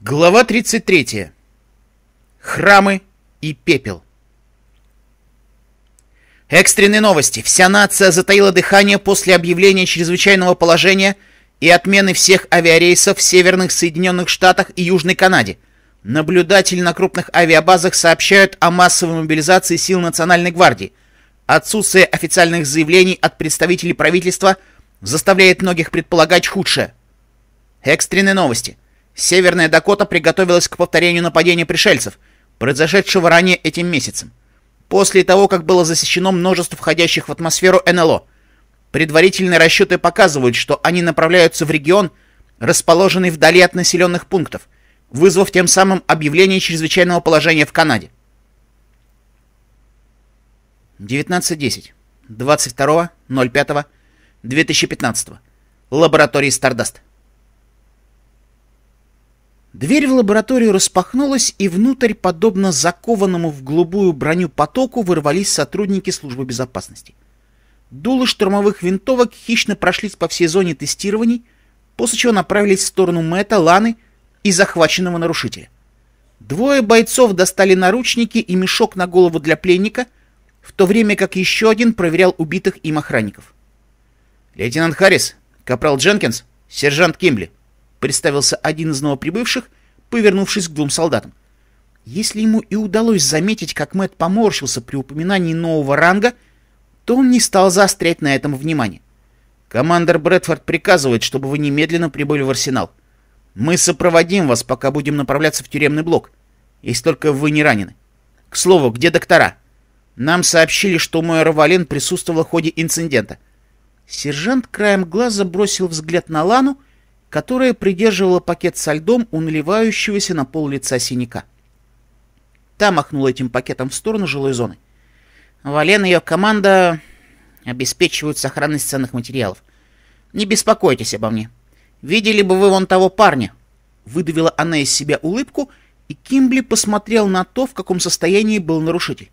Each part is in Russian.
Глава 33. Храмы и пепел. Экстренные новости. Вся нация затаила дыхание после объявления чрезвычайного положения и отмены всех авиарейсов в Северных Соединенных Штатах и Южной Канаде. Наблюдатели на крупных авиабазах сообщают о массовой мобилизации сил Национальной гвардии. Отсутствие официальных заявлений от представителей правительства заставляет многих предполагать худшее. Экстренные новости. Северная Дакота приготовилась к повторению нападения пришельцев, произошедшего ранее этим месяцем, после того, как было засечено множество входящих в атмосферу НЛО. Предварительные расчеты показывают, что они направляются в регион, расположенный вдали от населенных пунктов, вызвав тем самым объявление чрезвычайного положения в Канаде. 19.10. 22.05.2015. лаборатория Стардаст. Дверь в лабораторию распахнулась, и внутрь, подобно закованному в голубую броню потоку, вырвались сотрудники службы безопасности. Дулы штурмовых винтовок хищно прошлись по всей зоне тестирований, после чего направились в сторону Мэтта, Ланы и захваченного нарушителя. Двое бойцов достали наручники и мешок на голову для пленника, в то время как еще один проверял убитых им охранников. «Лейтенант Харрис, капрал Дженкинс, сержант Кимбли», представился один из новоприбывших, повернувшись к двум солдатам. Если ему и удалось заметить, как Мэтт поморщился при упоминании нового ранга, то он не стал заострять на этом внимание. «Командор Брэдфорд приказывает, чтобы вы немедленно прибыли в арсенал. Мы сопроводим вас, пока будем направляться в тюремный блок, если только вы не ранены. К слову, где доктора? Нам сообщили, что мой Равален присутствовал в ходе инцидента». Сержант краем глаза бросил взгляд на Лану, которая придерживала пакет со льдом у наливающегося на пол лица синяка. Та махнула этим пакетом в сторону жилой зоны. Вален и ее команда обеспечивают сохранность ценных материалов. Не беспокойтесь обо мне. Видели бы вы вон того парня. Выдавила она из себя улыбку, и Кимбли посмотрел на то, в каком состоянии был нарушитель.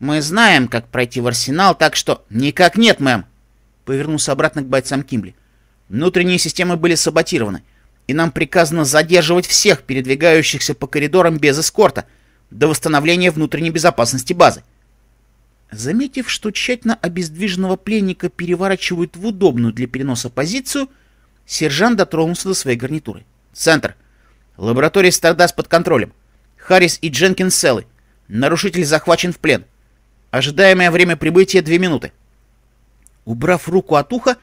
Мы знаем, как пройти в арсенал, так что... Никак нет, мэм. Повернулся обратно к бойцам Кимбли. Внутренние системы были саботированы, и нам приказано задерживать всех передвигающихся по коридорам без эскорта до восстановления внутренней безопасности базы. Заметив, что тщательно обездвиженного пленника переворачивают в удобную для переноса позицию, сержант дотронулся до своей гарнитуры. «Центр. Лаборатория Стардас под контролем. Харрис и Дженкинс целы. Нарушитель захвачен в плен. Ожидаемое время прибытия — две минуты». Убрав руку от уха,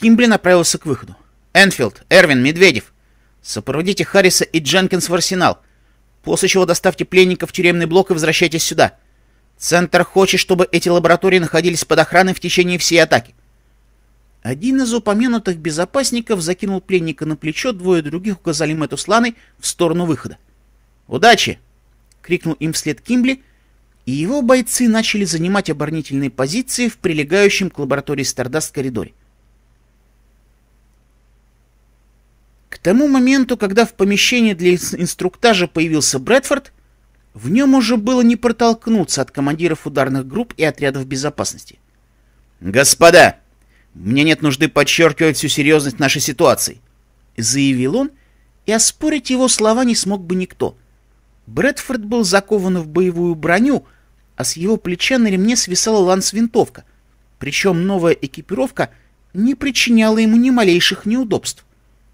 Кимбли направился к выходу. «Энфилд, Эрвин, Медведев! Сопроводите Харриса и Дженкинс в арсенал, после чего доставьте пленников в тюремный блок и возвращайтесь сюда. Центр хочет, чтобы эти лаборатории находились под охраной в течение всей атаки». Один из упомянутых безопасников закинул пленника на плечо, двое других указали Мэтту Сланой в сторону выхода. «Удачи!» — крикнул им вслед Кимбли, и его бойцы начали занимать оборонительные позиции в прилегающем к лаборатории Стардаст коридоре. тому моменту, когда в помещении для инструктажа появился Брэдфорд, в нем уже было не протолкнуться от командиров ударных групп и отрядов безопасности. «Господа, мне нет нужды подчеркивать всю серьезность нашей ситуации», — заявил он, и оспорить его слова не смог бы никто. Брэдфорд был закован в боевую броню, а с его плеча на ремне свисала ланс-винтовка, причем новая экипировка не причиняла ему ни малейших неудобств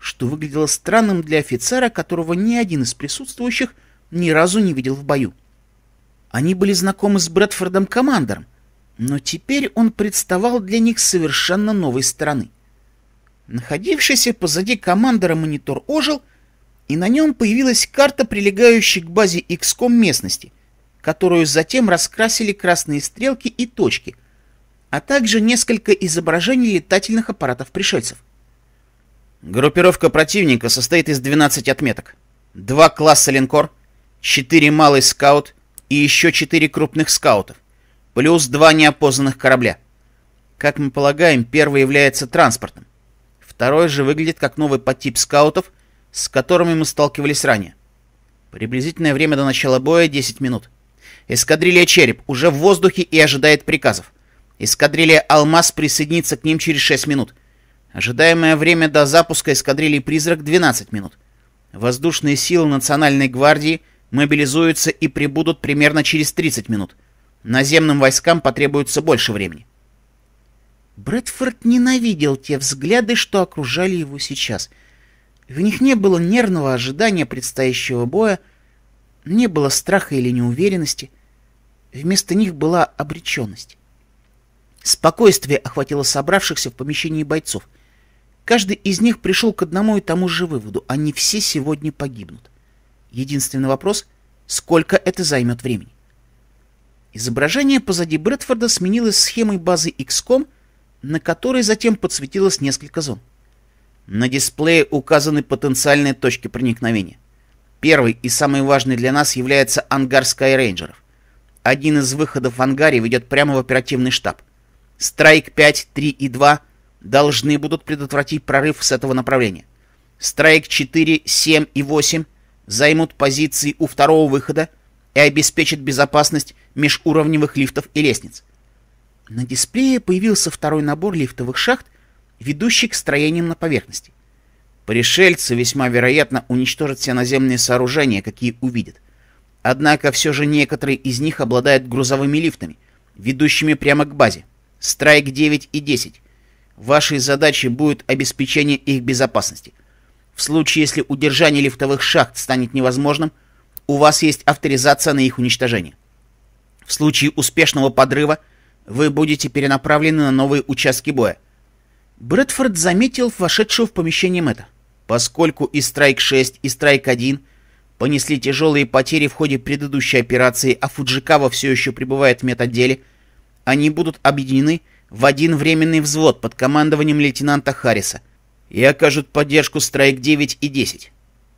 что выглядело странным для офицера, которого ни один из присутствующих ни разу не видел в бою. Они были знакомы с Брэдфордом Командером, но теперь он представал для них совершенно новой стороны. Находившийся позади Командера монитор ожил, и на нем появилась карта, прилегающей к базе XCOM местности, которую затем раскрасили красные стрелки и точки, а также несколько изображений летательных аппаратов пришельцев. Группировка противника состоит из 12 отметок. Два класса линкор, 4 малый скаут и еще 4 крупных скаутов, плюс два неопознанных корабля. Как мы полагаем, первый является транспортом, Второй же выглядит как новый подтип скаутов, с которыми мы сталкивались ранее. Приблизительное время до начала боя 10 минут. Эскадрилья «Череп» уже в воздухе и ожидает приказов. Эскадрилья «Алмаз» присоединится к ним через 6 минут – Ожидаемое время до запуска эскадрильи «Призрак» — 12 минут. Воздушные силы Национальной гвардии мобилизуются и прибудут примерно через 30 минут. Наземным войскам потребуется больше времени. Брэдфорд ненавидел те взгляды, что окружали его сейчас. В них не было нервного ожидания предстоящего боя, не было страха или неуверенности. Вместо них была обреченность. Спокойствие охватило собравшихся в помещении бойцов — Каждый из них пришел к одному и тому же выводу. Они все сегодня погибнут. Единственный вопрос — сколько это займет времени? Изображение позади Брэдфорда сменилось схемой базы XCOM, на которой затем подсветилось несколько зон. На дисплее указаны потенциальные точки проникновения. Первый и самый важный для нас является ангар Скайрейнджеров. Один из выходов в ангаре ведет прямо в оперативный штаб. Страйк 5, 3 и 2 должны будут предотвратить прорыв с этого направления. Страйк 4, 7 и 8 займут позиции у второго выхода и обеспечат безопасность межуровневых лифтов и лестниц. На дисплее появился второй набор лифтовых шахт, ведущих к строениям на поверхности. Пришельцы весьма вероятно уничтожат все наземные сооружения, какие увидят. Однако все же некоторые из них обладают грузовыми лифтами, ведущими прямо к базе. Страйк 9 и 10. Вашей задачей будет обеспечение их безопасности. В случае, если удержание лифтовых шахт станет невозможным, у вас есть авторизация на их уничтожение. В случае успешного подрыва вы будете перенаправлены на новые участки боя. Брэдфорд заметил вошедшего в помещение Мэтта. Поскольку и Страйк-6, и Страйк-1 понесли тяжелые потери в ходе предыдущей операции, а Фуджикава все еще пребывает в метаделе, они будут объединены в один временный взвод под командованием лейтенанта Харриса и окажут поддержку «Страйк-9» и «10».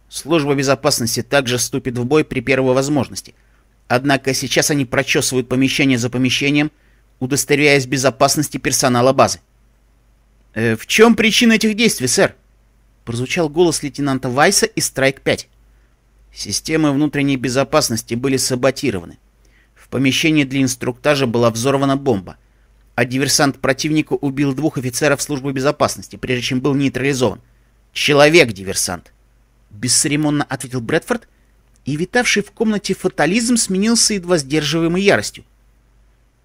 Служба безопасности также вступит в бой при первой возможности. Однако сейчас они прочесывают помещение за помещением, удостоверяясь безопасности персонала базы. «Э, «В чем причина этих действий, сэр?» Прозвучал голос лейтенанта Вайса из «Страйк-5». Системы внутренней безопасности были саботированы. В помещении для инструктажа была взорвана бомба а диверсант противника убил двух офицеров службы безопасности, прежде чем был нейтрализован. Человек-диверсант. Бесцеремонно ответил Брэдфорд, и витавший в комнате фатализм сменился едва сдерживаемой яростью.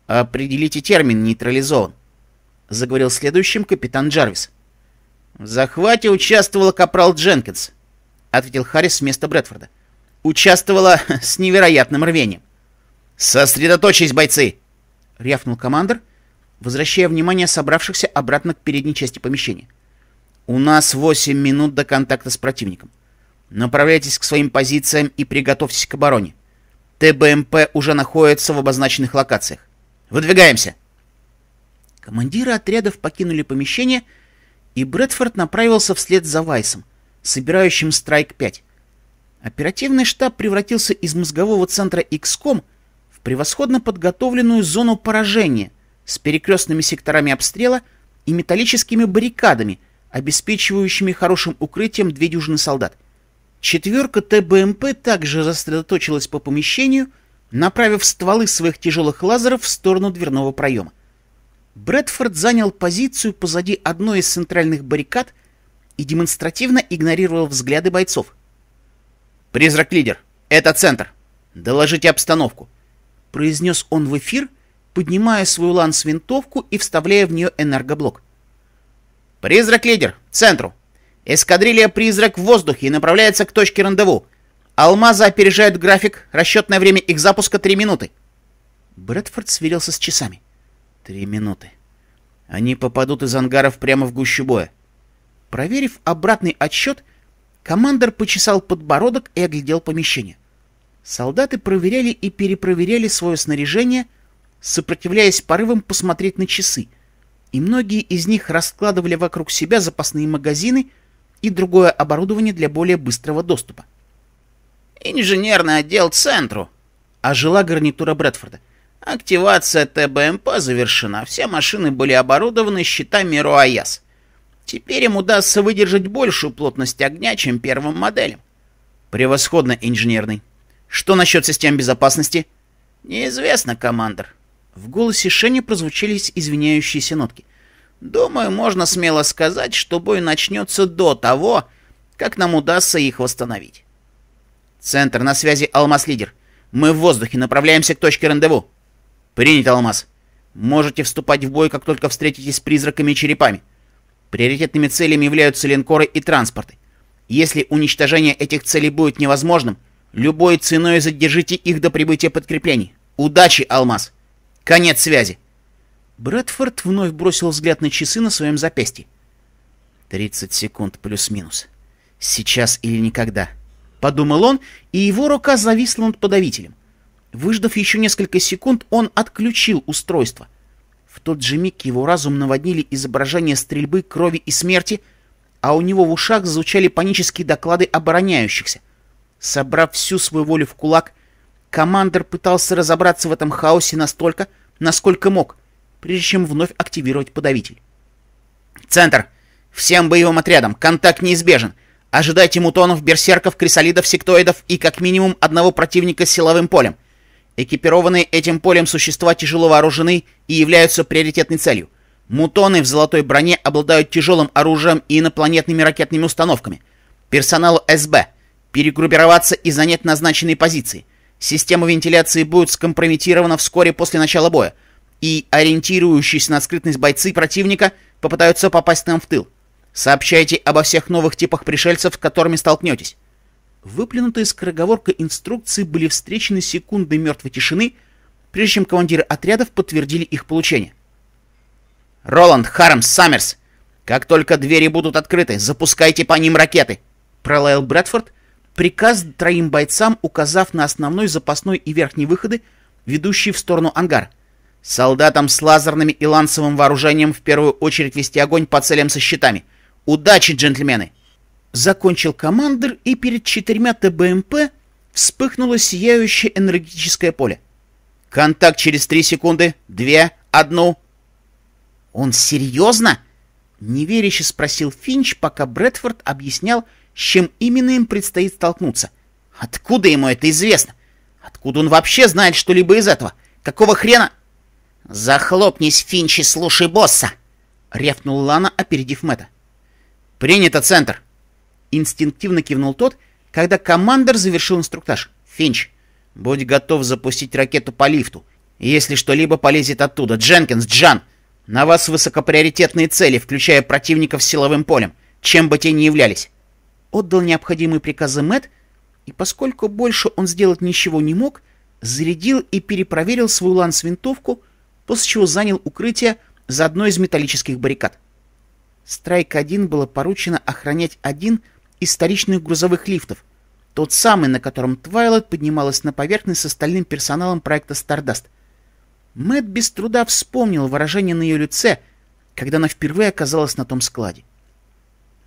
«Определите термин «нейтрализован», — заговорил следующим капитан Джарвис. «В захвате участвовала капрал Дженкинс», — ответил Харрис вместо Брэдфорда. «Участвовала с невероятным рвением». «Сосредоточьтесь, бойцы!» — рявкнул командир, возвращая внимание собравшихся обратно к передней части помещения. «У нас 8 минут до контакта с противником. Направляйтесь к своим позициям и приготовьтесь к обороне. ТБМП уже находится в обозначенных локациях. Выдвигаемся!» Командиры отрядов покинули помещение, и Брэдфорд направился вслед за Вайсом, собирающим Страйк-5. Оперативный штаб превратился из мозгового центра XCOM в превосходно подготовленную зону поражения — с перекрестными секторами обстрела и металлическими баррикадами, обеспечивающими хорошим укрытием две дюжины солдат. Четверка ТБМП также сосредоточилась по помещению, направив стволы своих тяжелых лазеров в сторону дверного проема. Брэдфорд занял позицию позади одной из центральных баррикад и демонстративно игнорировал взгляды бойцов. «Призрак-лидер, это центр. Доложите обстановку», — произнес он в эфир — поднимая свою ланс-винтовку и вставляя в нее энергоблок. «Призрак-лидер! Центру! Эскадрилья «Призрак» в воздухе и направляется к точке рандеву. Алмазы опережают график. Расчетное время их запуска — три минуты». Брэдфорд сверился с часами. «Три минуты. Они попадут из ангаров прямо в гущу боя». Проверив обратный отсчет, командор почесал подбородок и оглядел помещение. Солдаты проверяли и перепроверяли свое снаряжение — сопротивляясь порывам посмотреть на часы, и многие из них раскладывали вокруг себя запасные магазины и другое оборудование для более быстрого доступа. «Инженерный отдел центру», — ожила гарнитура Брэдфорда. «Активация ТБМП завершена, все машины были оборудованы щитами РОАЯС. Теперь им удастся выдержать большую плотность огня, чем первым моделям». «Превосходно, инженерный. Что насчет систем безопасности?» «Неизвестно, командор. В голосе Шени прозвучались извиняющиеся нотки. «Думаю, можно смело сказать, что бой начнется до того, как нам удастся их восстановить». «Центр, на связи Алмаз-лидер. Мы в воздухе, направляемся к точке рандеву». «Принято, Алмаз. Можете вступать в бой, как только встретитесь с призраками и черепами. Приоритетными целями являются линкоры и транспорты. Если уничтожение этих целей будет невозможным, любой ценой задержите их до прибытия подкреплений. Удачи, Алмаз!» Конец связи. Брэдфорд вновь бросил взгляд на часы на своем запястье. 30 секунд плюс-минус. Сейчас или никогда. Подумал он, и его рука зависла над подавителем. Выждав еще несколько секунд, он отключил устройство. В тот же миг его разум наводнили изображения стрельбы, крови и смерти, а у него в ушах звучали панические доклады обороняющихся. Собрав всю свою волю в кулак, командор пытался разобраться в этом хаосе настолько, насколько мог, прежде чем вновь активировать подавитель. «Центр! Всем боевым отрядам! Контакт неизбежен! Ожидайте мутонов, берсерков, крисолидов, сектоидов и как минимум одного противника с силовым полем. Экипированные этим полем существа тяжело вооружены и являются приоритетной целью. Мутоны в золотой броне обладают тяжелым оружием и инопланетными ракетными установками. Персоналу СБ. Перегруппироваться и занять назначенные позиции. Система вентиляции будет скомпрометирована вскоре после начала боя, и ориентирующиеся на скрытность бойцы противника попытаются попасть нам в тыл. Сообщайте обо всех новых типах пришельцев, с которыми столкнетесь. Выплюнутые скороговорка инструкции были встречены секундой мертвой тишины, прежде чем командиры отрядов подтвердили их получение. «Роланд, Хармс, Саммерс! Как только двери будут открыты, запускайте по ним ракеты!» — пролаял Брэдфорд, приказ троим бойцам, указав на основной, запасной и верхний выходы, ведущие в сторону ангар. Солдатам с лазерными и ланцевым вооружением в первую очередь вести огонь по целям со щитами. Удачи, джентльмены! Закончил командир, и перед четырьмя ТБМП вспыхнуло сияющее энергетическое поле. «Контакт через три секунды, две, одну». «Он серьезно?» — неверяще спросил Финч, пока Брэдфорд объяснял, с чем именно им предстоит столкнуться. Откуда ему это известно? Откуда он вообще знает что-либо из этого? Какого хрена... «Захлопнись, Финчи, слушай босса!» — рявкнул Лана, опередив Мэтта. «Принято, центр!» Инстинктивно кивнул тот, когда командор завершил инструктаж. «Финч, будь готов запустить ракету по лифту. Если что-либо полезет оттуда. Дженкинс, Джан, на вас высокоприоритетные цели, включая противников с силовым полем, чем бы те ни являлись отдал необходимые приказы Мэт, и поскольку больше он сделать ничего не мог, зарядил и перепроверил свою ланс-винтовку, после чего занял укрытие за одной из металлических баррикад. Страйк-1 было поручено охранять один из столичных грузовых лифтов, тот самый, на котором Твайлайт поднималась на поверхность с остальным персоналом проекта «Стардаст». Мэт без труда вспомнил выражение на ее лице, когда она впервые оказалась на том складе.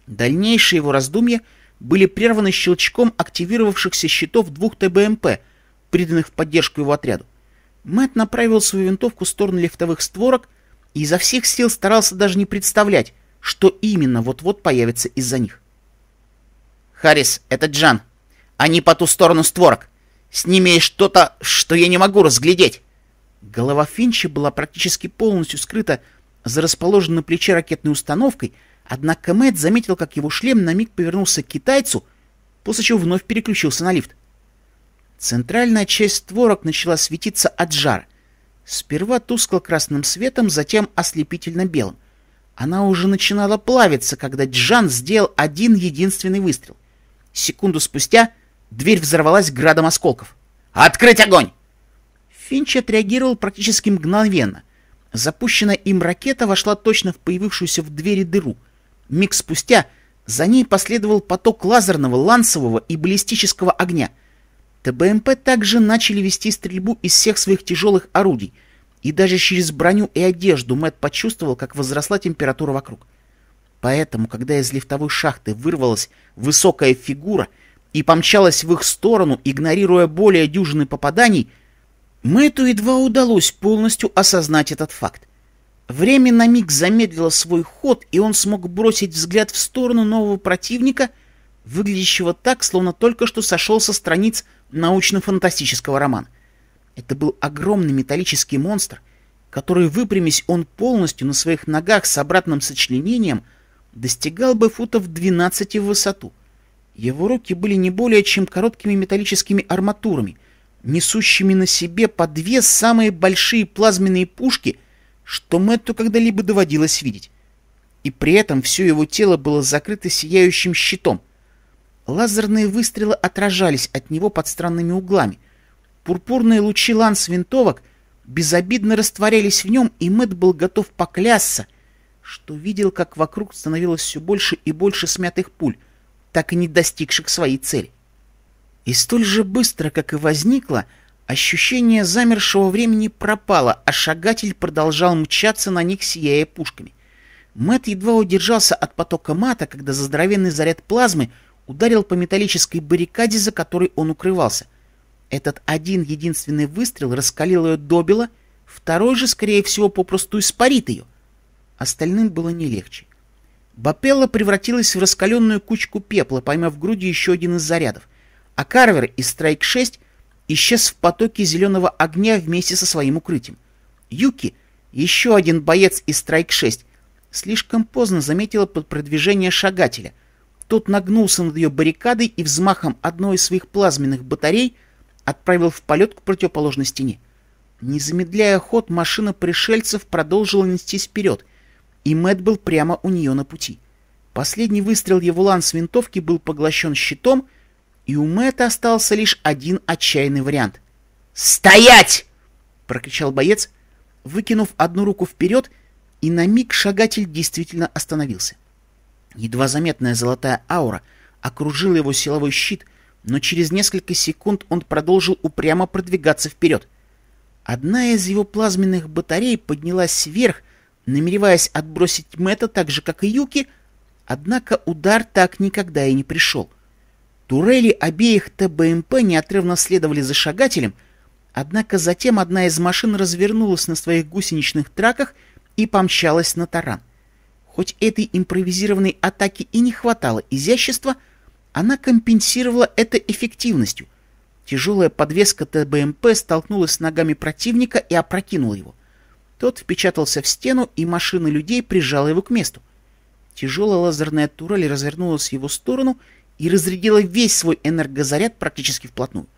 Дальнейшие его раздумья были прерваны щелчком активировавшихся щитов двух ТБМП, приданных в поддержку его отряду. Мэт направил свою винтовку в сторону лифтовых створок и изо всех сил старался даже не представлять, что именно вот-вот появится из-за них. «Харрис, это Джан. Они по ту сторону створок. С ними что-то, что я не могу разглядеть». Голова Финча была практически полностью скрыта за расположенной на плече ракетной установкой — Однако Мэтт заметил, как его шлем на миг повернулся к китайцу, после чего вновь переключился на лифт. Центральная часть створок начала светиться от жара. Сперва тускло-красным светом, затем ослепительно-белым. Она уже начинала плавиться, когда Джан сделал один единственный выстрел. Секунду спустя дверь взорвалась градом осколков. «Открыть огонь!» Финч отреагировал практически мгновенно. Запущенная им ракета вошла точно в появившуюся в двери дыру — Миг спустя за ней последовал поток лазерного, лансового и баллистического огня. ТБМП также начали вести стрельбу из всех своих тяжелых орудий, и даже через броню и одежду Мэт почувствовал, как возросла температура вокруг. Поэтому, когда из лифтовой шахты вырвалась высокая фигура и помчалась в их сторону, игнорируя более дюжины попаданий, Мэтту едва удалось полностью осознать этот факт. Время на миг замедлило свой ход, и он смог бросить взгляд в сторону нового противника, выглядящего так, словно только что сошел со страниц научно-фантастического романа. Это был огромный металлический монстр, который, выпрямись он полностью на своих ногах с обратным сочленением, достигал бы футов 12 в высоту. Его руки были не более чем короткими металлическими арматурами, несущими на себе по две самые большие плазменные пушки — что Мэтту когда-либо доводилось видеть. И при этом все его тело было закрыто сияющим щитом. Лазерные выстрелы отражались от него под странными углами. Пурпурные лучи ланс винтовок безобидно растворялись в нем, и Мэтт был готов поклясться, что видел, как вокруг становилось все больше и больше смятых пуль, так и не достигших своей цели. И столь же быстро, как и возникло, — Ощущение замершего времени пропало, а шагатель продолжал мчаться на них, сияя пушками. Мэт едва удержался от потока мата, когда за здоровенный заряд плазмы ударил по металлической баррикаде, за которой он укрывался. Этот один единственный выстрел раскалил ее добело, второй же, скорее всего, попросту испарит ее. Остальным было не легче. Бапелла превратилась в раскаленную кучку пепла, поймав в груди еще один из зарядов, а Карвер из Страйк-6 исчез в потоке зеленого огня вместе со своим укрытием. Юки, еще один боец из Страйк-6, слишком поздно заметила под продвижение шагателя. Тот нагнулся над ее баррикадой и взмахом одной из своих плазменных батарей отправил в полет к противоположной стене. Не замедляя ход, машина пришельцев продолжила нестись вперед, и Мэт был прямо у нее на пути. Последний выстрел его лан с винтовки был поглощен щитом, и у Мэтта остался лишь один отчаянный вариант. «Стоять!» — прокричал боец, выкинув одну руку вперед, и на миг шагатель действительно остановился. Едва заметная золотая аура окружила его силовой щит, но через несколько секунд он продолжил упрямо продвигаться вперед. Одна из его плазменных батарей поднялась вверх, намереваясь отбросить Мэтта так же, как и Юки, однако удар так никогда и не пришел — Турели обеих ТБМП неотрывно следовали за шагателем, однако затем одна из машин развернулась на своих гусеничных траках и помчалась на таран. Хоть этой импровизированной атаки и не хватало изящества, она компенсировала это эффективностью. Тяжелая подвеска ТБМП столкнулась с ногами противника и опрокинула его. Тот впечатался в стену, и машина людей прижала его к месту. Тяжелая лазерная турель развернулась в его сторону и разрядила весь свой энергозаряд практически вплотную.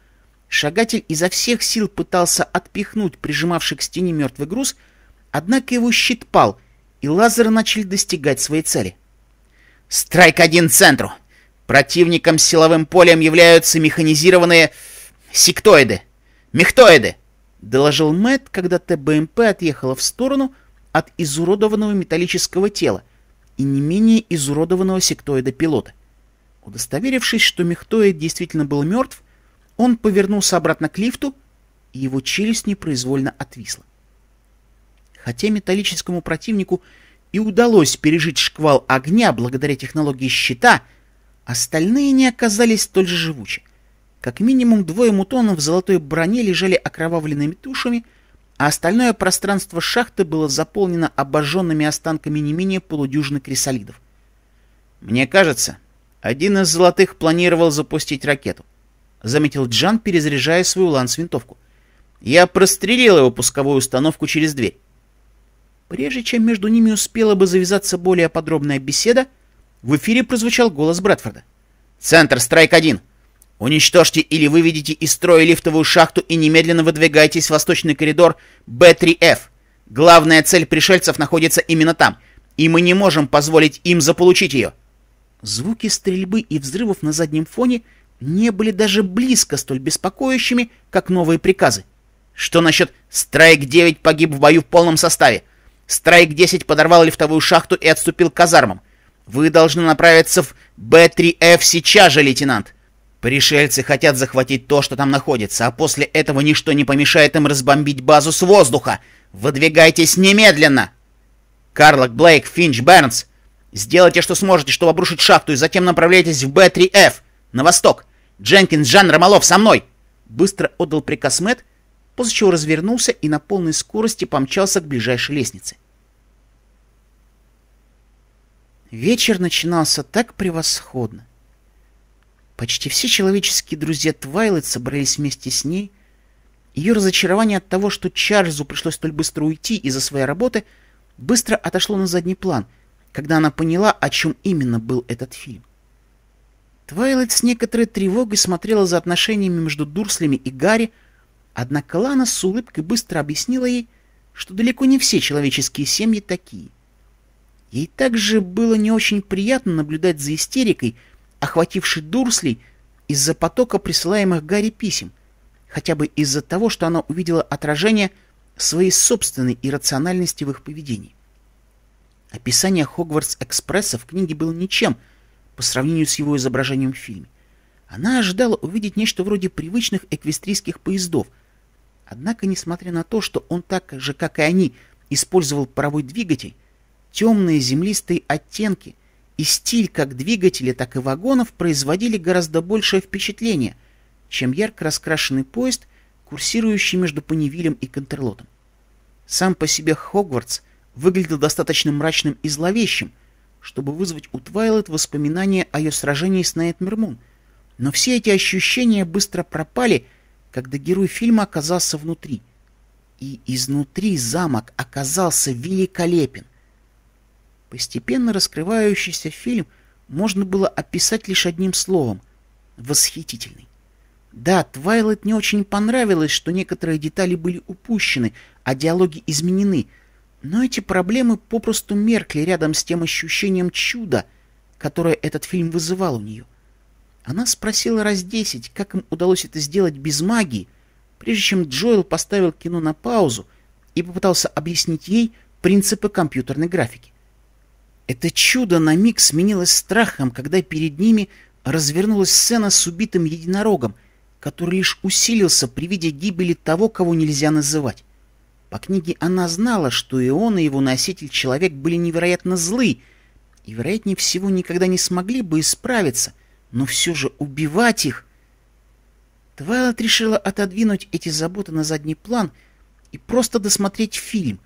Шагатель изо всех сил пытался отпихнуть прижимавший к стене мертвый груз, однако его щит пал, и лазеры начали достигать своей цели. «Страйк один центру! Противником силовым полем являются механизированные сектоиды! Мехтоиды!» — доложил Мэтт, когда ТБМП отъехала в сторону от изуродованного металлического тела и не менее изуродованного сектоида пилота — Удостоверившись, что Мехтоид действительно был мертв, он повернулся обратно к лифту, и его челюсть непроизвольно отвисла. Хотя металлическому противнику и удалось пережить шквал огня благодаря технологии щита, остальные не оказались столь же живучи. Как минимум двое мутонов в золотой броне лежали окровавленными тушами, а остальное пространство шахты было заполнено обожженными останками не менее полудюжины крисолидов. «Мне кажется, один из золотых планировал запустить ракету. Заметил Джан, перезаряжая свою ланс-винтовку. Я прострелил его пусковую установку через дверь. Прежде чем между ними успела бы завязаться более подробная беседа, в эфире прозвучал голос Брэдфорда. «Центр, Страйк-1! Уничтожьте или выведите из строя лифтовую шахту и немедленно выдвигайтесь в восточный коридор Б-3Ф. Главная цель пришельцев находится именно там, и мы не можем позволить им заполучить ее!» Звуки стрельбы и взрывов на заднем фоне не были даже близко столь беспокоящими, как новые приказы. Что насчет «Страйк-9» погиб в бою в полном составе? «Страйк-10» подорвал лифтовую шахту и отступил к казармам. Вы должны направиться в Б-3Ф сейчас же, лейтенант. Пришельцы хотят захватить то, что там находится, а после этого ничто не помешает им разбомбить базу с воздуха. Выдвигайтесь немедленно! Карлок Блейк, Финч Бернс, Сделайте, что сможете, чтобы обрушить шахту, и затем направляйтесь в Б-3Ф, на восток. Дженкинс, Жан, Ромалов, со мной!» Быстро отдал приказ Мэтт, после чего развернулся и на полной скорости помчался к ближайшей лестнице. Вечер начинался так превосходно. Почти все человеческие друзья Твайлайт собрались вместе с ней. Ее разочарование от того, что Чарльзу пришлось столь быстро уйти из-за своей работы, быстро отошло на задний план — когда она поняла, о чем именно был этот фильм. Твайлайт с некоторой тревогой смотрела за отношениями между Дурслями и Гарри, однако Лана с улыбкой быстро объяснила ей, что далеко не все человеческие семьи такие. Ей также было не очень приятно наблюдать за истерикой, охватившей Дурслей из-за потока присылаемых Гарри писем, хотя бы из-за того, что она увидела отражение своей собственной иррациональности в их поведении. Описание Хогвартс-экспресса в книге было ничем по сравнению с его изображением в фильме. Она ожидала увидеть нечто вроде привычных эквестрийских поездов. Однако, несмотря на то, что он так же, как и они, использовал паровой двигатель, темные землистые оттенки и стиль как двигателя, так и вагонов производили гораздо большее впечатление, чем ярко раскрашенный поезд, курсирующий между Панивилем и Контерлотом. Сам по себе Хогвартс — выглядел достаточно мрачным и зловещим, чтобы вызвать у Твайлет воспоминания о ее сражении с Найт Мермун. Но все эти ощущения быстро пропали, когда герой фильма оказался внутри. И изнутри замок оказался великолепен. Постепенно раскрывающийся фильм можно было описать лишь одним словом — восхитительный. Да, Твайлет не очень понравилось, что некоторые детали были упущены, а диалоги изменены — но эти проблемы попросту меркли рядом с тем ощущением чуда, которое этот фильм вызывал у нее. Она спросила раз десять, как им удалось это сделать без магии, прежде чем Джоэл поставил кино на паузу и попытался объяснить ей принципы компьютерной графики. Это чудо на миг сменилось страхом, когда перед ними развернулась сцена с убитым единорогом, который лишь усилился при виде гибели того, кого нельзя называть. По книге она знала, что и он, и его носитель человек были невероятно злы, и, вероятнее всего, никогда не смогли бы исправиться, но все же убивать их... Твайлет решила отодвинуть эти заботы на задний план и просто досмотреть фильм,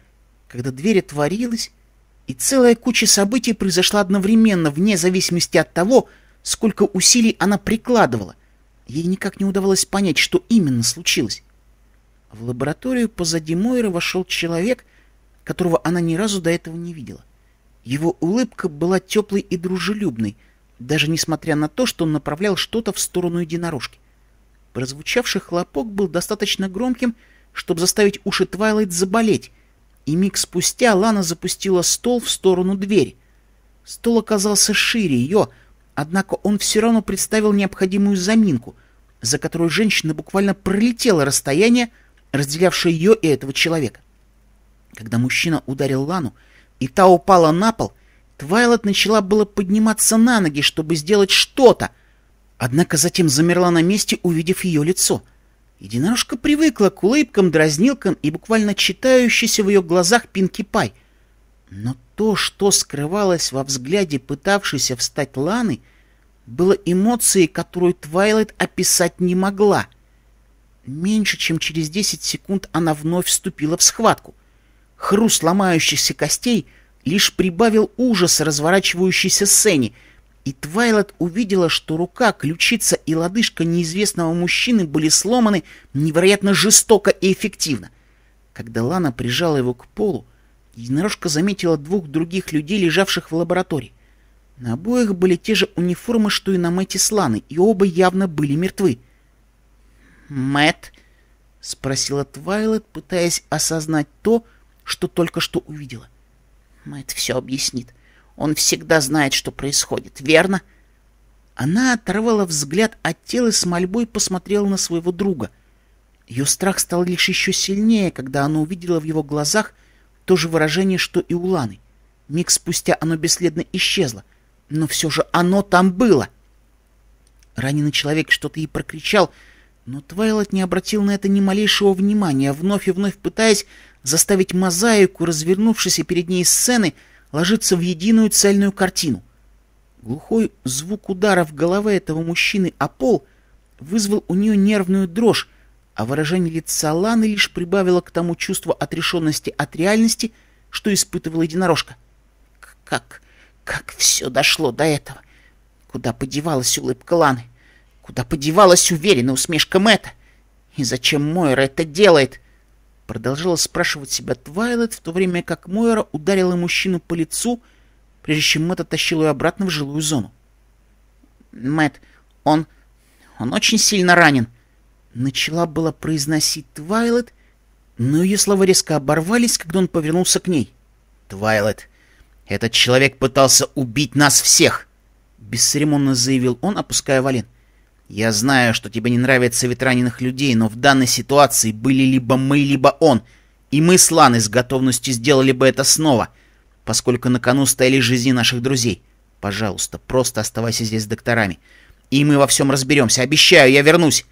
когда дверь отворилась, и целая куча событий произошла одновременно, вне зависимости от того, сколько усилий она прикладывала. Ей никак не удавалось понять, что именно случилось. В лабораторию позади Мойры вошел человек, которого она ни разу до этого не видела. Его улыбка была теплой и дружелюбной, даже несмотря на то, что он направлял что-то в сторону единорожки. Прозвучавший хлопок был достаточно громким, чтобы заставить уши Твайлайт заболеть, и миг спустя Лана запустила стол в сторону двери. Стол оказался шире ее, однако он все равно представил необходимую заминку, за которую женщина буквально пролетела расстояние, разделявшая ее и этого человека. Когда мужчина ударил Лану, и та упала на пол, Твайлот начала было подниматься на ноги, чтобы сделать что-то, однако затем замерла на месте, увидев ее лицо. Единорожка привыкла к улыбкам, дразнилкам и буквально читающейся в ее глазах Пинки Пай. Но то, что скрывалось во взгляде пытавшейся встать Ланы, было эмоцией, которую Твайлайт описать не могла — Меньше чем через 10 секунд она вновь вступила в схватку. Хруст ломающихся костей лишь прибавил ужас разворачивающейся сцене, и Твайлет увидела, что рука, ключица и лодыжка неизвестного мужчины были сломаны невероятно жестоко и эффективно. Когда Лана прижала его к полу, единорожка заметила двух других людей, лежавших в лаборатории. На обоих были те же униформы, что и на Мэтти Сланы, и оба явно были мертвы. Мэт? спросила Твайлет, пытаясь осознать то, что только что увидела. Мэт все объяснит. Он всегда знает, что происходит, верно? Она оторвала взгляд от тела и с мольбой посмотрела на своего друга. Ее страх стал лишь еще сильнее, когда она увидела в его глазах то же выражение, что и у Ланы. Миг спустя оно бесследно исчезло, но все же оно там было. Раненый человек что-то ей прокричал, но Твайлот не обратил на это ни малейшего внимания, вновь и вновь пытаясь заставить мозаику, развернувшейся перед ней сцены, ложиться в единую цельную картину. Глухой звук удара в голове этого мужчины о пол вызвал у нее нервную дрожь, а выражение лица Ланы лишь прибавило к тому чувство отрешенности от реальности, что испытывала единорожка. Как, как все дошло до этого? Куда подевалась улыбка Ланы? — Куда подевалась уверенная усмешка Мэтта? И зачем Мойра это делает? Продолжала спрашивать себя Твайлет, в то время как Мойра ударила мужчину по лицу, прежде чем Мэтт оттащил ее обратно в жилую зону. Мэт, он... он очень сильно ранен. Начала было произносить Твайлет, но ее слова резко оборвались, когда он повернулся к ней. «Твайлет, этот человек пытался убить нас всех!» Бесцеремонно заявил он, опуская вален. Я знаю, что тебе не нравятся вид людей, но в данной ситуации были либо мы, либо он. И мы с Ланой с готовностью сделали бы это снова, поскольку на кону стояли жизни наших друзей. Пожалуйста, просто оставайся здесь с докторами. И мы во всем разберемся. Обещаю, я вернусь!»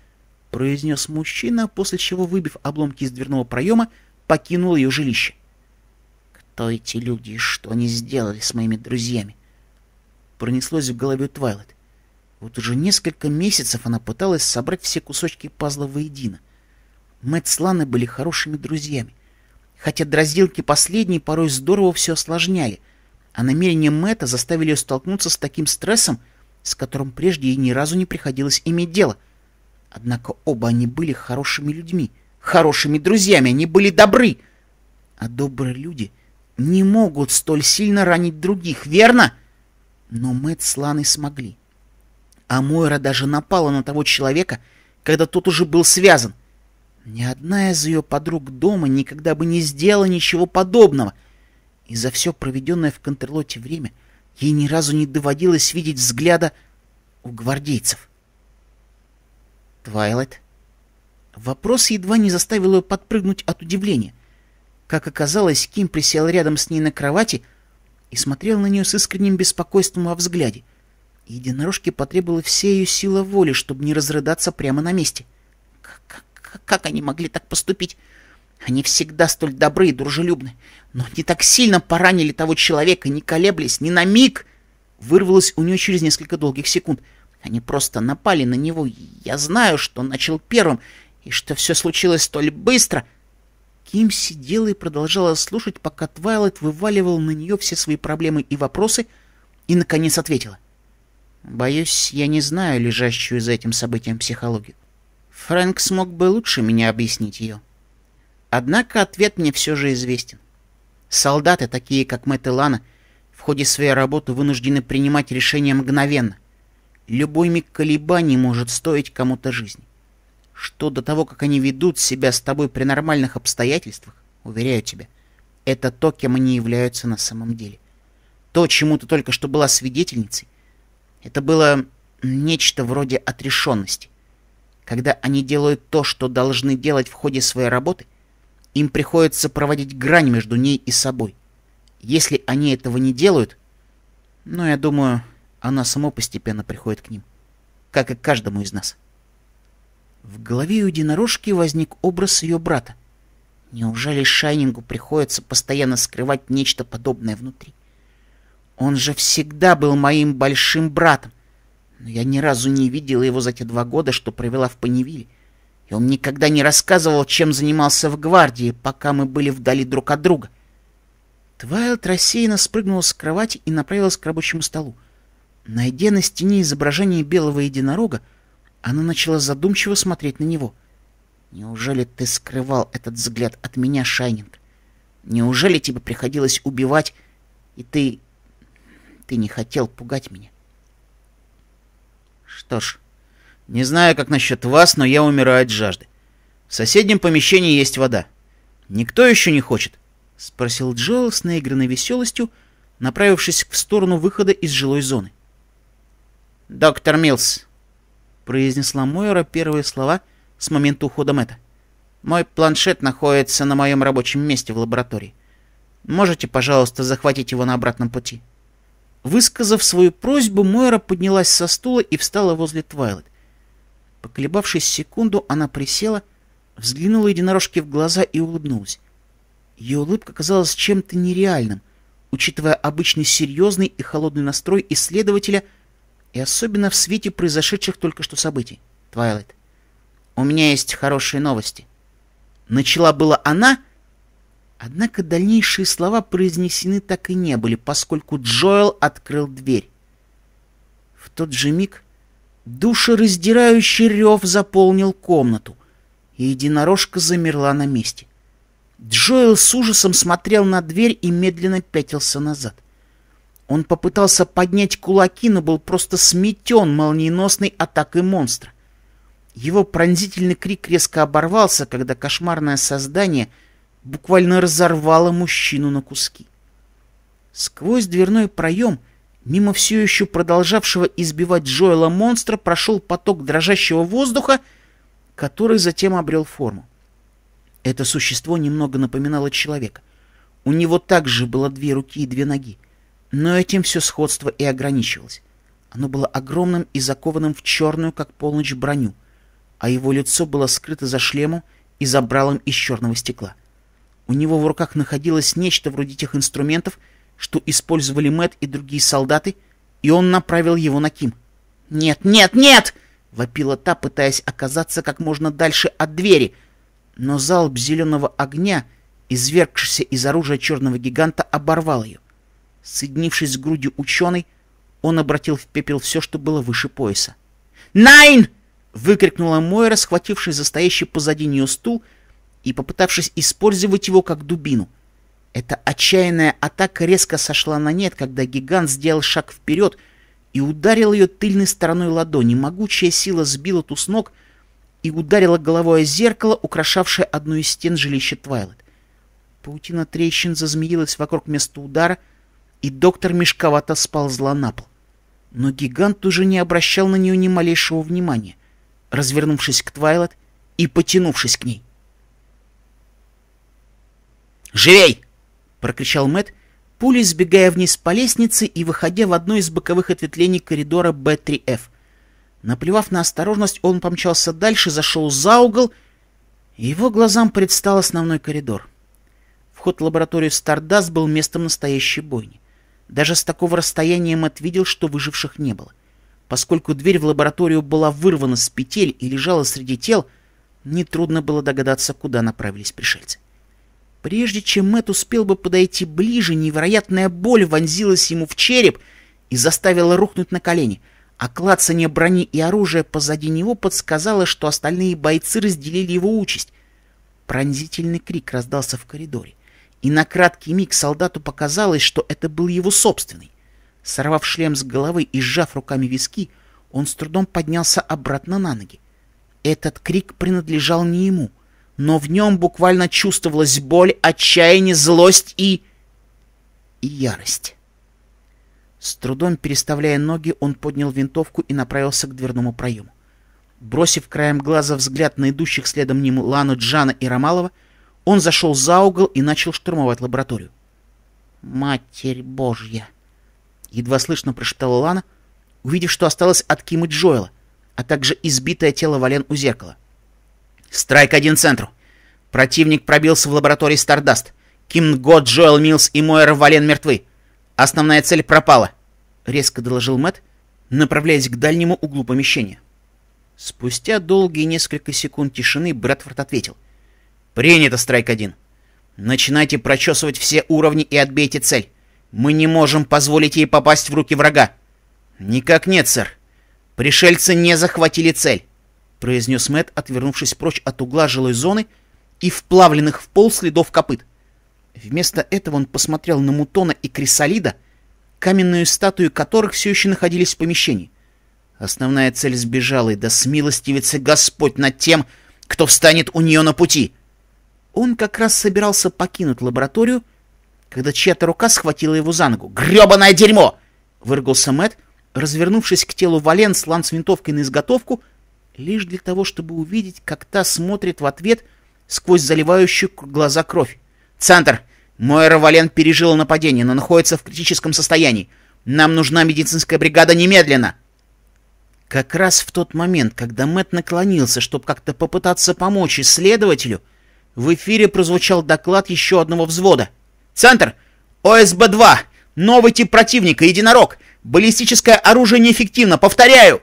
Произнес мужчина, после чего, выбив обломки из дверного проема, покинул ее жилище. «Кто эти люди и что они сделали с моими друзьями?» Пронеслось в голове Твайлет. Вот уже несколько месяцев она пыталась собрать все кусочки пазла воедино. Мэтт с Ланой были хорошими друзьями. Хотя дразилки последние порой здорово все осложняли, а намерения Мэтта заставили ее столкнуться с таким стрессом, с которым прежде ей ни разу не приходилось иметь дело. Однако оба они были хорошими людьми, хорошими друзьями, они были добры. А добрые люди не могут столь сильно ранить других, верно? Но Мэтт с Ланой смогли а Мойра даже напала на того человека, когда тот уже был связан. Ни одна из ее подруг дома никогда бы не сделала ничего подобного. И за все проведенное в контрлоте время ей ни разу не доводилось видеть взгляда у гвардейцев. Твайлайт. Вопрос едва не заставил ее подпрыгнуть от удивления. Как оказалось, Ким присел рядом с ней на кровати и смотрел на нее с искренним беспокойством во взгляде — Единорожке потребовалась вся ее сила воли, чтобы не разрыдаться прямо на месте. Как, как, как они могли так поступить? Они всегда столь добры и дружелюбны, но не так сильно поранили того человека, не колеблись, ни на миг. Вырвалось у нее через несколько долгих секунд. Они просто напали на него. Я знаю, что он начал первым, и что все случилось столь быстро. Ким сидела и продолжала слушать, пока Твайлайт вываливал на нее все свои проблемы и вопросы, и, наконец, ответила. Боюсь, я не знаю лежащую за этим событием психологию. Фрэнк смог бы лучше меня объяснить ее. Однако ответ мне все же известен. Солдаты, такие как Мэтт и Лана, в ходе своей работы вынуждены принимать решения мгновенно. Любой миг колебаний может стоить кому-то жизни. Что до того, как они ведут себя с тобой при нормальных обстоятельствах, уверяю тебя, это то, кем они являются на самом деле. То, чему ты только что была свидетельницей, это было нечто вроде отрешенности. Когда они делают то, что должны делать в ходе своей работы, им приходится проводить грань между ней и собой. Если они этого не делают, ну, я думаю, она само постепенно приходит к ним, как и к каждому из нас. В голове у единорожки возник образ ее брата. Неужели Шайнингу приходится постоянно скрывать нечто подобное внутри? — он же всегда был моим большим братом. Но я ни разу не видела его за те два года, что провела в Паневиле. И он никогда не рассказывал, чем занимался в гвардии, пока мы были вдали друг от друга. Твайлд рассеянно спрыгнула с кровати и направилась к рабочему столу. Найдя на стене изображение белого единорога, она начала задумчиво смотреть на него. «Неужели ты скрывал этот взгляд от меня, Шайнинг? Неужели тебе приходилось убивать, и ты ты не хотел пугать меня. Что ж, не знаю, как насчет вас, но я умираю от жажды. В соседнем помещении есть вода. Никто еще не хочет? — спросил Джоэл с наигранной веселостью, направившись в сторону выхода из жилой зоны. — Доктор Милс, — произнесла Мойра первые слова с момента ухода Мэтта. — Мой планшет находится на моем рабочем месте в лаборатории. Можете, пожалуйста, захватить его на обратном пути? — Высказав свою просьбу, Мойра поднялась со стула и встала возле Твайлет. Поколебавшись секунду, она присела, взглянула единорожке в глаза и улыбнулась. Ее улыбка казалась чем-то нереальным, учитывая обычный серьезный и холодный настрой исследователя и особенно в свете произошедших только что событий. Твайлайт, у меня есть хорошие новости. Начала была она, Однако дальнейшие слова произнесены так и не были, поскольку Джоэл открыл дверь. В тот же миг душераздирающий рев заполнил комнату, и единорожка замерла на месте. Джоэл с ужасом смотрел на дверь и медленно пятился назад. Он попытался поднять кулаки, но был просто сметен молниеносной атакой монстра. Его пронзительный крик резко оборвался, когда кошмарное создание — буквально разорвала мужчину на куски. Сквозь дверной проем, мимо все еще продолжавшего избивать Джоэла монстра, прошел поток дрожащего воздуха, который затем обрел форму. Это существо немного напоминало человека. У него также было две руки и две ноги, но этим все сходство и ограничивалось. Оно было огромным и закованным в черную, как полночь, броню, а его лицо было скрыто за шлемом и забралом из черного стекла — у него в руках находилось нечто вроде тех инструментов, что использовали Мэт и другие солдаты, и он направил его на Ким. «Нет, нет, нет!» — вопила та, пытаясь оказаться как можно дальше от двери. Но залп зеленого огня, извергшийся из оружия черного гиганта, оборвал ее. Соединившись с грудью ученый, он обратил в пепел все, что было выше пояса. «Найн!» — выкрикнула Мойра, схватившись за стоящий позади нее стул — и попытавшись использовать его как дубину. Эта отчаянная атака резко сошла на нет, когда гигант сделал шаг вперед и ударил ее тыльной стороной ладони. Могучая сила сбила ту с ног и ударила головой о зеркало, украшавшее одну из стен жилища Твайлет. Паутина трещин зазмеилась вокруг места удара, и доктор мешковато сползла на пол. Но гигант уже не обращал на нее ни малейшего внимания, развернувшись к Твайлет и потянувшись к ней. «Живей!» — прокричал Мэт, пулей сбегая вниз по лестнице и выходя в одно из боковых ответвлений коридора Б3Ф. Наплевав на осторожность, он помчался дальше, зашел за угол, и его глазам предстал основной коридор. Вход в лабораторию «Стардаст» был местом настоящей бойни. Даже с такого расстояния Мэтт видел, что выживших не было. Поскольку дверь в лабораторию была вырвана с петель и лежала среди тел, нетрудно было догадаться, куда направились пришельцы. Прежде чем Мэт успел бы подойти ближе, невероятная боль вонзилась ему в череп и заставила рухнуть на колени, а клацание брони и оружия позади него подсказало, что остальные бойцы разделили его участь. Пронзительный крик раздался в коридоре, и на краткий миг солдату показалось, что это был его собственный. Сорвав шлем с головы и сжав руками виски, он с трудом поднялся обратно на ноги. Этот крик принадлежал не ему но в нем буквально чувствовалась боль, отчаяние, злость и... и ярость. С трудом переставляя ноги, он поднял винтовку и направился к дверному проему. Бросив краем глаза взгляд на идущих следом ним Лану, Джана и Ромалова, он зашел за угол и начал штурмовать лабораторию. «Матерь Божья!» — едва слышно прошептала Лана, увидев, что осталось от Кимы Джоэла, а также избитое тело Вален у зеркала — «Страйк один центру!» Противник пробился в лаборатории «Стардаст». Ким Го, Джоэл Милс и Мойер Вален мертвы. Основная цель пропала. Резко доложил Мэтт, направляясь к дальнему углу помещения. Спустя долгие несколько секунд тишины Брэдфорд ответил. «Принято, Страйк-1. Начинайте прочесывать все уровни и отбейте цель. Мы не можем позволить ей попасть в руки врага». «Никак нет, сэр. Пришельцы не захватили цель. — произнес Мэт, отвернувшись прочь от угла жилой зоны и вплавленных в пол следов копыт. Вместо этого он посмотрел на Мутона и Крисолида, каменную статую которых все еще находились в помещении. Основная цель сбежала, и да смилостивится Господь над тем, кто встанет у нее на пути. Он как раз собирался покинуть лабораторию, когда чья-то рука схватила его за ногу. «Гребаное дерьмо!» — выргался Мэт, развернувшись к телу Вален с ланцвинтовкой на изготовку — лишь для того, чтобы увидеть, как та смотрит в ответ сквозь заливающую глаза кровь. «Центр! Мой Равален пережил нападение, но находится в критическом состоянии. Нам нужна медицинская бригада немедленно!» Как раз в тот момент, когда Мэт наклонился, чтобы как-то попытаться помочь исследователю, в эфире прозвучал доклад еще одного взвода. «Центр! ОСБ-2! Новый тип противника! Единорог! Баллистическое оружие неэффективно! Повторяю!»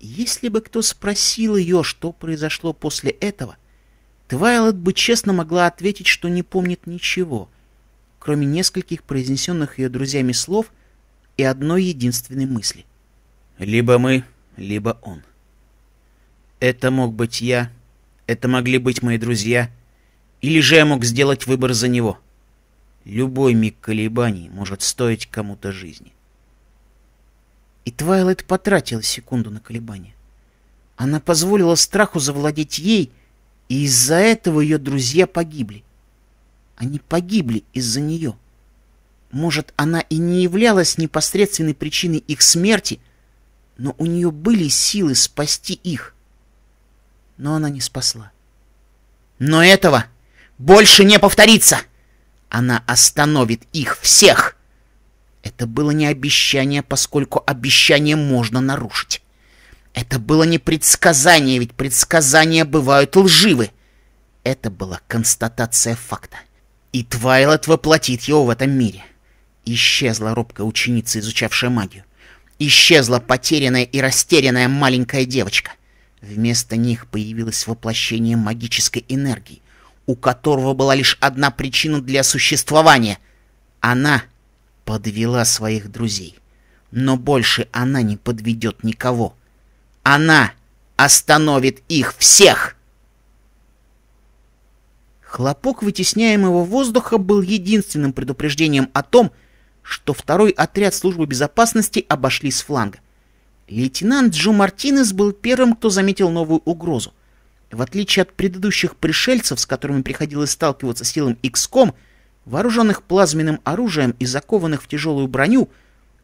Если бы кто спросил ее, что произошло после этого, Твайлот бы честно могла ответить, что не помнит ничего, кроме нескольких произнесенных ее друзьями слов и одной единственной мысли. «Либо мы, либо он». Это мог быть я, это могли быть мои друзья, или же я мог сделать выбор за него. Любой миг колебаний может стоить кому-то жизни. И Твайлайт потратила секунду на колебание. Она позволила страху завладеть ей, и из-за этого ее друзья погибли. Они погибли из-за нее. Может, она и не являлась непосредственной причиной их смерти, но у нее были силы спасти их. Но она не спасла. «Но этого больше не повторится! Она остановит их всех!» Это было не обещание, поскольку обещание можно нарушить. Это было не предсказание, ведь предсказания бывают лживы. Это была констатация факта. И Твайлет воплотит его в этом мире. Исчезла робкая ученица, изучавшая магию. Исчезла потерянная и растерянная маленькая девочка. Вместо них появилось воплощение магической энергии, у которого была лишь одна причина для существования. Она — подвела своих друзей. Но больше она не подведет никого. Она остановит их всех! Хлопок вытесняемого воздуха был единственным предупреждением о том, что второй отряд службы безопасности обошли с фланга. Лейтенант Джо Мартинес был первым, кто заметил новую угрозу. В отличие от предыдущих пришельцев, с которыми приходилось сталкиваться силам XCOM, Вооруженных плазменным оружием и закованных в тяжелую броню,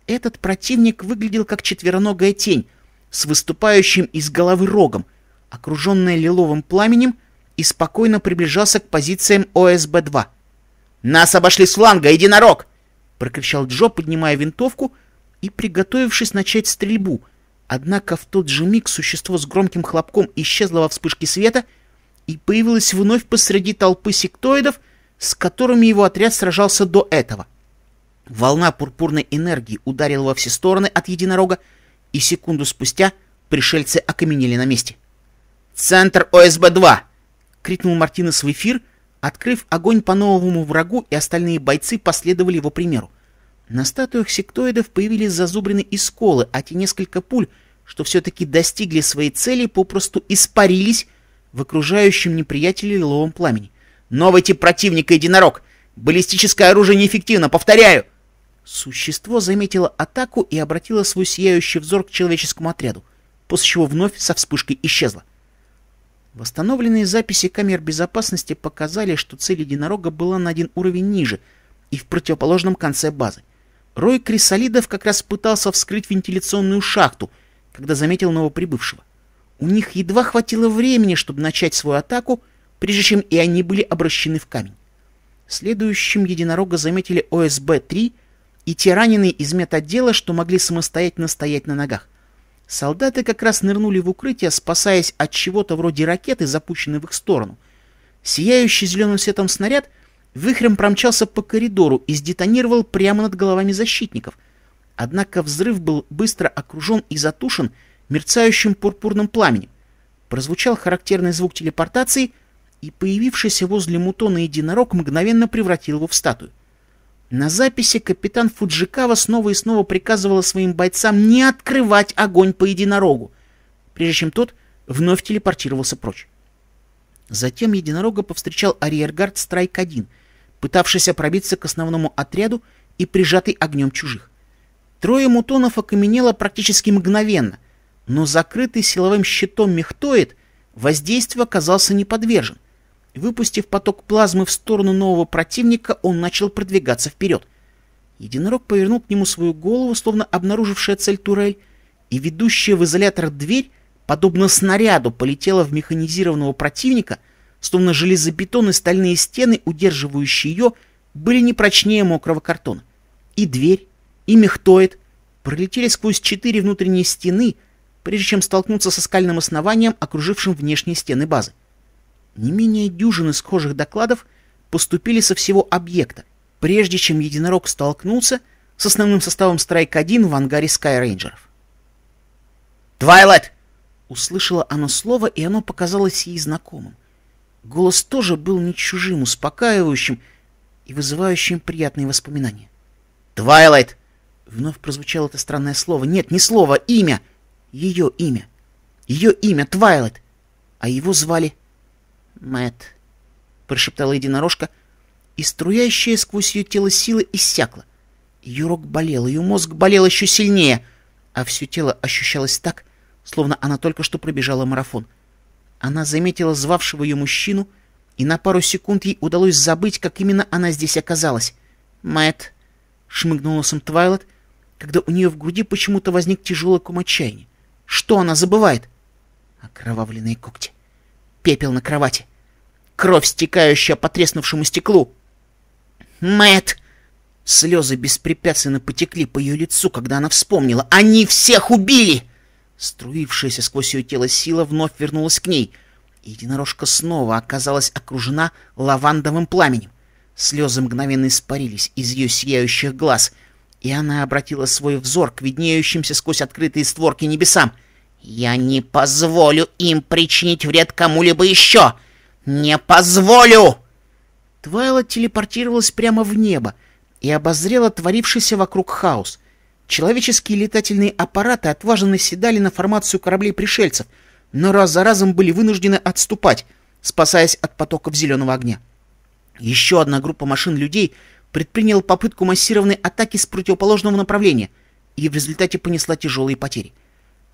этот противник выглядел как четвероногая тень с выступающим из головы рогом, окруженная лиловым пламенем, и спокойно приближался к позициям ОСБ-2. «Нас обошли с фланга, единорог!» — прокричал Джо, поднимая винтовку и приготовившись начать стрельбу. Однако в тот же миг существо с громким хлопком исчезло во вспышке света и появилось вновь посреди толпы сектоидов, с которыми его отряд сражался до этого. Волна пурпурной энергии ударила во все стороны от единорога, и секунду спустя пришельцы окаменели на месте. «Центр ОСБ-2!» — крикнул Мартинес в эфир, открыв огонь по новому врагу, и остальные бойцы последовали его примеру. На статуях сектоидов появились зазубрины и сколы, а те несколько пуль, что все-таки достигли своей цели, попросту испарились в окружающем неприятеле лиловом пламени. Новый тип противника — единорог. Баллистическое оружие неэффективно, повторяю. Существо заметило атаку и обратило свой сияющий взор к человеческому отряду, после чего вновь со вспышкой исчезло. Восстановленные записи камер безопасности показали, что цель единорога была на один уровень ниже и в противоположном конце базы. Рой крисолидов как раз пытался вскрыть вентиляционную шахту, когда заметил новоприбывшего. У них едва хватило времени, чтобы начать свою атаку — прежде чем и они были обращены в камень. Следующим единорога заметили ОСБ-3 и те раненые из медотдела, что могли самостоятельно стоять на ногах. Солдаты как раз нырнули в укрытие, спасаясь от чего-то вроде ракеты, запущенной в их сторону. Сияющий зеленым светом снаряд вихрем промчался по коридору и сдетонировал прямо над головами защитников. Однако взрыв был быстро окружен и затушен мерцающим пурпурным пламенем. Прозвучал характерный звук телепортации — и появившийся возле мутона единорог мгновенно превратил его в статую. На записи капитан Фуджикава снова и снова приказывала своим бойцам не открывать огонь по единорогу, прежде чем тот вновь телепортировался прочь. Затем единорога повстречал арьергард Страйк-1, пытавшийся пробиться к основному отряду и прижатый огнем чужих. Трое мутонов окаменело практически мгновенно, но закрытый силовым щитом мехтоид воздействию оказался не Выпустив поток плазмы в сторону нового противника, он начал продвигаться вперед. Единорог повернул к нему свою голову, словно обнаружившая цель турель, и ведущая в изолятор дверь, подобно снаряду, полетела в механизированного противника, словно железобетон и стальные стены, удерживающие ее, были не прочнее мокрого картона. И дверь, и мехтоид пролетели сквозь четыре внутренние стены, прежде чем столкнуться со скальным основанием, окружившим внешние стены базы. Не менее дюжины схожих докладов поступили со всего объекта, прежде чем единорог столкнулся с основным составом Страйк-1 в ангаре Скайрейнджеров. «Твайлайт!» — услышала оно слово, и оно показалось ей знакомым. Голос тоже был не чужим, успокаивающим и вызывающим приятные воспоминания. «Твайлайт!» — вновь прозвучало это странное слово. «Нет, не слово, имя! Ее имя! Ее имя Твайлайт!» А его звали Мэт, прошептала единорожка, и струящая сквозь ее тело сила иссякла. Ее рог болел, ее мозг болел еще сильнее, а все тело ощущалось так, словно она только что пробежала марафон. Она заметила звавшего ее мужчину, и на пару секунд ей удалось забыть, как именно она здесь оказалась. Мэт, шмыгнул носом Твайлет, когда у нее в груди почему-то возник тяжелый ком отчаяния. Что она забывает? Окровавленные когти пепел на кровати. Кровь, стекающая по треснувшему стеклу. Мэт! Слезы беспрепятственно потекли по ее лицу, когда она вспомнила. «Они всех убили!» Струившаяся сквозь ее тело сила вновь вернулась к ней. единорожка снова оказалась окружена лавандовым пламенем. Слезы мгновенно испарились из ее сияющих глаз, и она обратила свой взор к виднеющимся сквозь открытые створки небесам — я не позволю им причинить вред кому-либо еще! Не позволю!» Твайла телепортировалась прямо в небо и обозрела творившийся вокруг хаос. Человеческие летательные аппараты отважно наседали на формацию кораблей пришельцев, но раз за разом были вынуждены отступать, спасаясь от потоков зеленого огня. Еще одна группа машин людей предприняла попытку массированной атаки с противоположного направления и в результате понесла тяжелые потери.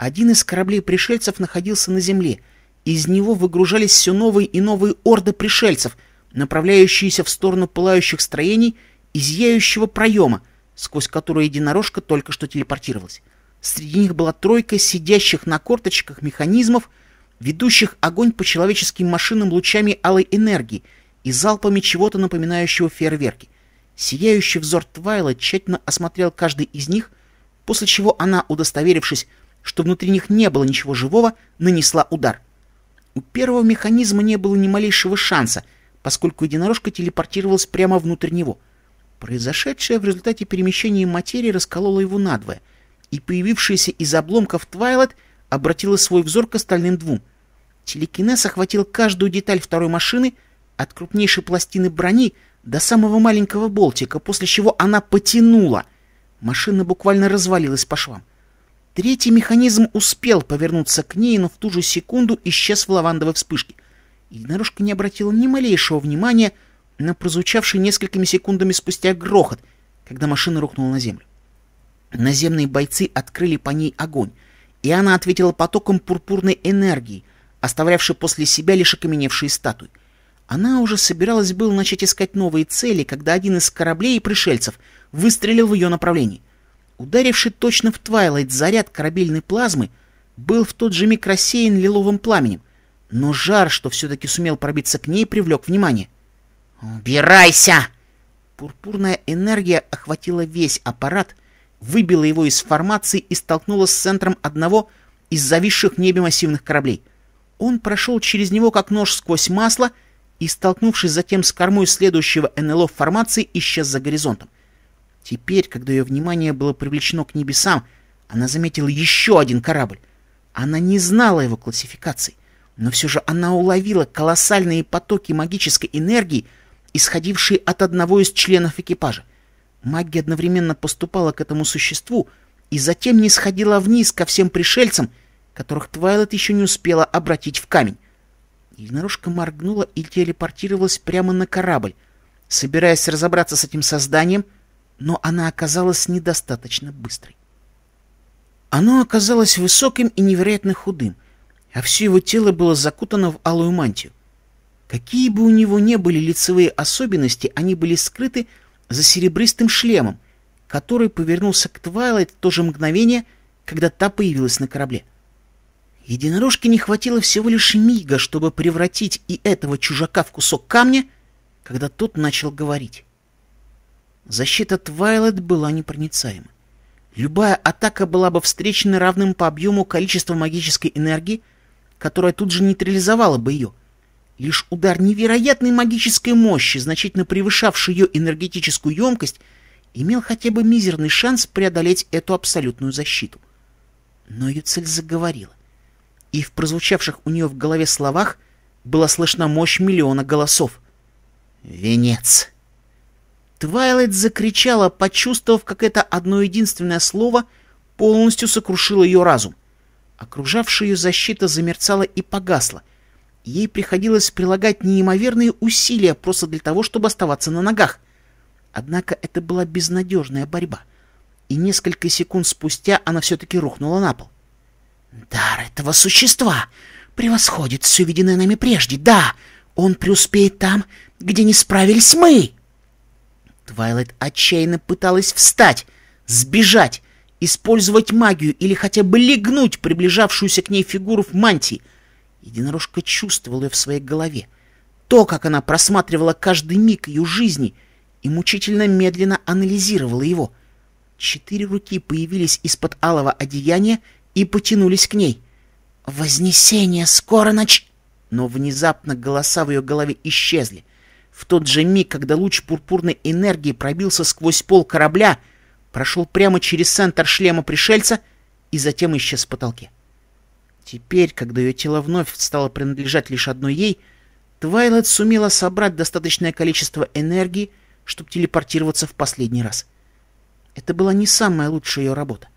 Один из кораблей пришельцев находился на земле. Из него выгружались все новые и новые орды пришельцев, направляющиеся в сторону пылающих строений и зияющего проема, сквозь который единорожка только что телепортировалась. Среди них была тройка сидящих на корточках механизмов, ведущих огонь по человеческим машинам лучами алой энергии и залпами чего-то напоминающего фейерверки. Сияющий взор Твайла тщательно осмотрел каждый из них, после чего она, удостоверившись, что внутри них не было ничего живого, нанесла удар. У первого механизма не было ни малейшего шанса, поскольку единорожка телепортировалась прямо внутрь него. Произошедшее в результате перемещения материи раскололо его надвое, и появившаяся из обломков Твайлет обратила свой взор к остальным двум. Телекинез охватил каждую деталь второй машины, от крупнейшей пластины брони до самого маленького болтика, после чего она потянула. Машина буквально развалилась по швам. Третий механизм успел повернуться к ней, но в ту же секунду исчез в лавандовой вспышке. Игнорушка не обратила ни малейшего внимания на прозвучавший несколькими секундами спустя грохот, когда машина рухнула на землю. Наземные бойцы открыли по ней огонь, и она ответила потоком пурпурной энергии, оставлявшей после себя лишь окаменевшие статуи. Она уже собиралась было начать искать новые цели, когда один из кораблей и пришельцев выстрелил в ее направлении. Ударивший точно в Твайлайт заряд корабельной плазмы был в тот же миг рассеян лиловым пламенем, но жар, что все-таки сумел пробиться к ней, привлек внимание. «Убирайся!» Пурпурная энергия охватила весь аппарат, выбила его из формации и столкнула с центром одного из зависших в небе массивных кораблей. Он прошел через него, как нож сквозь масло, и, столкнувшись затем с кормой следующего НЛО в формации, исчез за горизонтом. Теперь, когда ее внимание было привлечено к небесам, она заметила еще один корабль. Она не знала его классификации, но все же она уловила колоссальные потоки магической энергии, исходившие от одного из членов экипажа. Магия одновременно поступала к этому существу и затем не сходила вниз ко всем пришельцам, которых Твайлет еще не успела обратить в камень. Единорожка моргнула и телепортировалась прямо на корабль. Собираясь разобраться с этим созданием, — но она оказалась недостаточно быстрой. Оно оказалось высоким и невероятно худым, а все его тело было закутано в алую мантию. Какие бы у него ни были лицевые особенности, они были скрыты за серебристым шлемом, который повернулся к Твайлайт в то же мгновение, когда та появилась на корабле. Единорожке не хватило всего лишь мига, чтобы превратить и этого чужака в кусок камня, когда тот начал говорить. Защита Твайлет была непроницаема. Любая атака была бы встречена равным по объему количеству магической энергии, которая тут же нейтрализовала бы ее. Лишь удар невероятной магической мощи, значительно превышавший ее энергетическую емкость, имел хотя бы мизерный шанс преодолеть эту абсолютную защиту. Но ее цель заговорила, и в прозвучавших у нее в голове словах была слышна мощь миллиона голосов. «Венец!» Твайлайт закричала, почувствовав, как это одно единственное слово полностью сокрушило ее разум. Окружавшая ее защита замерцала и погасла. Ей приходилось прилагать неимоверные усилия просто для того, чтобы оставаться на ногах. Однако это была безнадежная борьба. И несколько секунд спустя она все-таки рухнула на пол. «Дар этого существа превосходит все виденное нами прежде, да! Он преуспеет там, где не справились мы!» Твайлайт отчаянно пыталась встать, сбежать, использовать магию или хотя бы легнуть приближавшуюся к ней фигуру в мантии. Единорожка чувствовала ее в своей голове. То, как она просматривала каждый миг ее жизни и мучительно медленно анализировала его. Четыре руки появились из-под алого одеяния и потянулись к ней. «Вознесение скоро ночь. Но внезапно голоса в ее голове исчезли. В тот же миг, когда луч пурпурной энергии пробился сквозь пол корабля, прошел прямо через центр шлема пришельца и затем исчез в потолке. Теперь, когда ее тело вновь стало принадлежать лишь одной ей, Твайлет сумела собрать достаточное количество энергии, чтобы телепортироваться в последний раз. Это была не самая лучшая ее работа.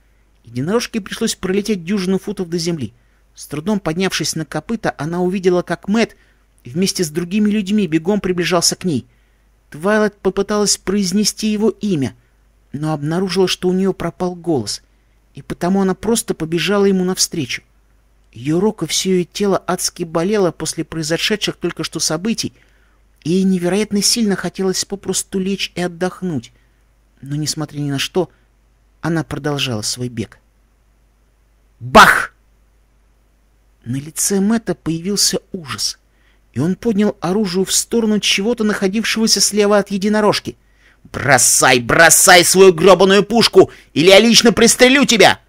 Единорожке пришлось пролететь дюжину футов до земли. С трудом поднявшись на копыта, она увидела, как Мэтт и вместе с другими людьми бегом приближался к ней. Твайлайт попыталась произнести его имя, но обнаружила, что у нее пропал голос, и потому она просто побежала ему навстречу. Ее рука, все ее тело адски болело после произошедших только что событий, и ей невероятно сильно хотелось попросту лечь и отдохнуть. Но, несмотря ни на что, она продолжала свой бег. Бах! На лице Мэтта появился ужас — и он поднял оружие в сторону чего-то находившегося слева от единорожки. «Бросай, бросай свою гробаную пушку, или я лично пристрелю тебя!»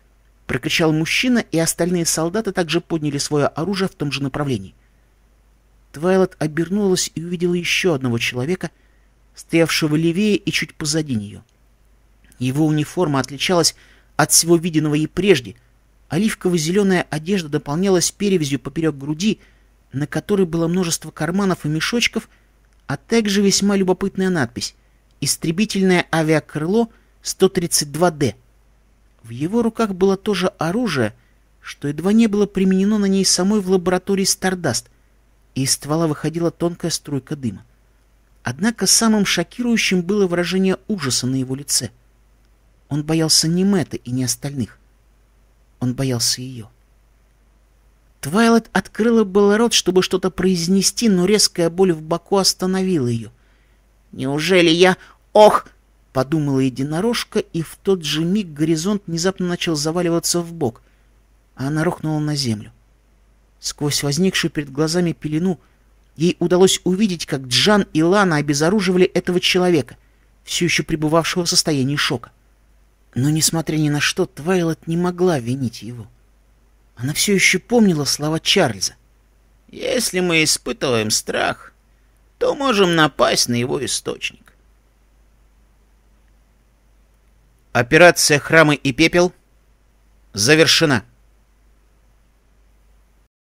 Прокричал мужчина, и остальные солдаты также подняли свое оружие в том же направлении. Твайлот обернулась и увидела еще одного человека, стоявшего левее и чуть позади нее. Его униформа отличалась от всего виденного и прежде. Оливково-зеленая одежда дополнялась перевязью поперек груди — на которой было множество карманов и мешочков, а также весьма любопытная надпись «Истребительное авиакрыло 132D». В его руках было тоже оружие, что едва не было применено на ней самой в лаборатории «Стардаст», и из ствола выходила тонкая струйка дыма. Однако самым шокирующим было выражение ужаса на его лице. Он боялся не Мэтта и не остальных. Он боялся ее. Твайлет открыла было рот, чтобы что-то произнести, но резкая боль в боку остановила ее. «Неужели я... Ох!» — подумала единорожка, и в тот же миг горизонт внезапно начал заваливаться в бок. А она рухнула на землю. Сквозь возникшую перед глазами пелену ей удалось увидеть, как Джан и Лана обезоруживали этого человека, все еще пребывавшего в состоянии шока. Но, несмотря ни на что, Твайлет не могла винить его. Она все еще помнила слова Чарльза. «Если мы испытываем страх, то можем напасть на его источник». Операция «Храмы и пепел» завершена.